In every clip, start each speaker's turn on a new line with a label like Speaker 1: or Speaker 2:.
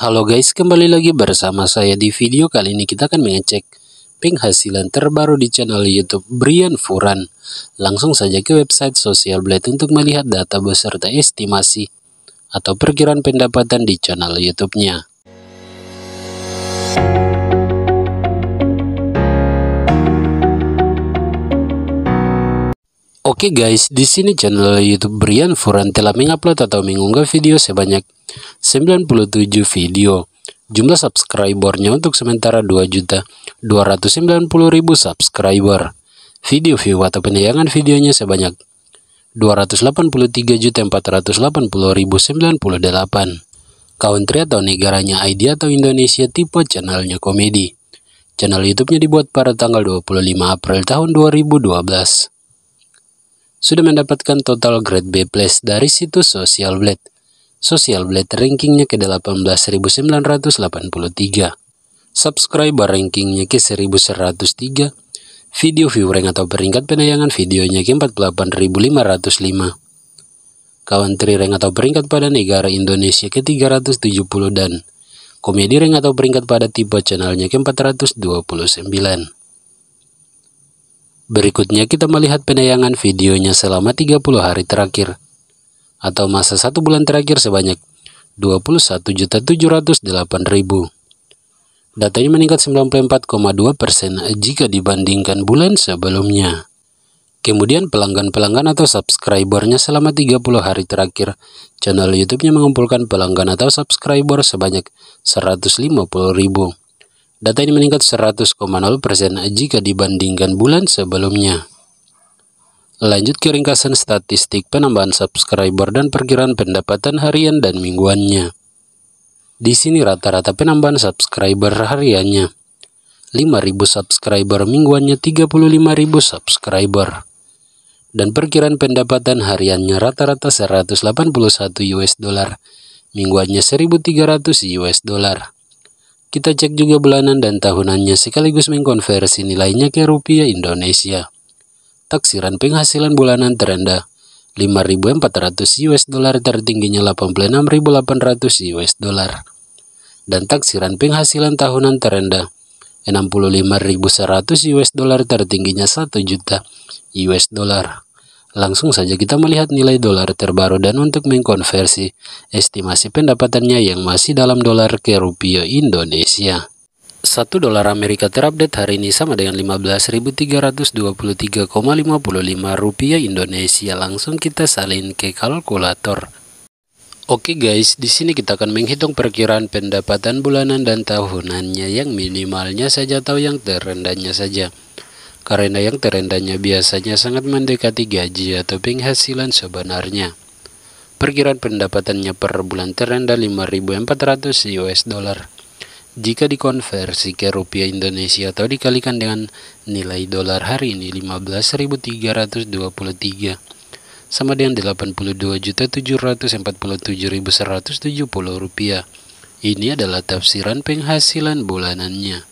Speaker 1: Halo guys, kembali lagi bersama saya di video kali ini kita akan mengecek penghasilan terbaru di channel YouTube Brian Furan. Langsung saja ke website Social Blade untuk melihat data beserta estimasi atau perkiraan pendapatan di channel YouTube-nya. Oke okay guys, di sini channel YouTube Brian Furan telah mengupload atau mengunggah video sebanyak 97 video. Jumlah subscribernya untuk sementara 2.290.000 subscriber. Video view atau penayangan videonya sebanyak 283.480.098. Country atau negaranya ID atau Indonesia tipe channelnya komedi. Channel YouTube-nya dibuat pada tanggal 25 April tahun 2012. Sudah mendapatkan total grade B+ dari situs Social Blade. Social Blade rankingnya ke 18.983, subscriber rankingnya ke 1.103, video view rank atau peringkat penayangan videonya ke 48.505 country rank atau peringkat pada negara Indonesia ke 370 dan komedi rank atau peringkat pada tipe channelnya ke 429. Berikutnya kita melihat penayangan videonya selama 30 hari terakhir atau masa satu bulan terakhir sebanyak 21.708.000. Data meningkat 94,2 persen jika dibandingkan bulan sebelumnya. Kemudian pelanggan-pelanggan atau subscribernya selama 30 hari terakhir, channel YouTube-nya mengumpulkan pelanggan atau subscriber sebanyak 150.000. Data ini meningkat 100,0% jika dibandingkan bulan sebelumnya. Lanjut ke ringkasan statistik penambahan subscriber dan perkiraan pendapatan harian dan mingguannya. Di sini rata-rata penambahan subscriber hariannya. 5.000 subscriber mingguannya 35.000 subscriber. Dan perkiraan pendapatan hariannya rata-rata 181 US dollar, mingguannya 1.300 US dollar. Kita cek juga bulanan dan tahunannya sekaligus mengkonversi nilainya ke rupiah Indonesia taksiran penghasilan bulanan terendah 5.400 US dollar tertingginya 86.800 US dollar dan taksiran penghasilan tahunan terendah 65.100 US dollar tertingginya 1 juta US dollar. Langsung saja kita melihat nilai dolar terbaru dan untuk mengkonversi estimasi pendapatannya yang masih dalam dolar ke rupiah Indonesia. 1 dolar Amerika terupdate hari ini sama dengan 15.323,55 rupiah Indonesia. Langsung kita salin ke kalkulator. Oke guys, di sini kita akan menghitung perkiraan pendapatan bulanan dan tahunannya yang minimalnya saja atau yang terendahnya saja. Karena yang terendahnya biasanya sangat mendekati gaji atau penghasilan sebenarnya. Perkiraan pendapatannya per bulan terendah 5.400 US dollar. Jika dikonversi ke rupiah Indonesia atau dikalikan dengan nilai dolar hari ini 15.323 sama dengan 82.747.170 rupiah. Ini adalah tafsiran penghasilan bulanannya.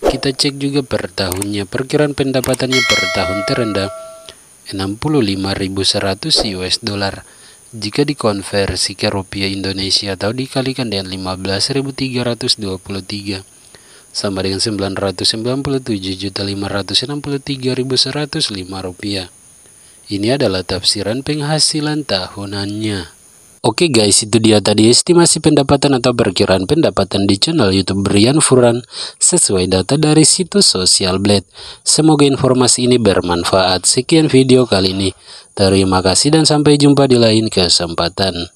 Speaker 1: Kita cek juga per tahunnya, perkiraan pendapatannya per tahun terendah 65.100 US dollar jika dikonversi ke rupiah Indonesia atau dikalikan dengan 15.323 sama dengan 997.563.105 rupiah. Ini adalah tafsiran penghasilan tahunannya. Oke okay guys, itu dia tadi estimasi pendapatan atau perkiraan pendapatan di channel YouTube Brian Furan sesuai data dari situs Social Blade. Semoga informasi ini bermanfaat. Sekian video kali ini. Terima kasih dan sampai jumpa di lain kesempatan.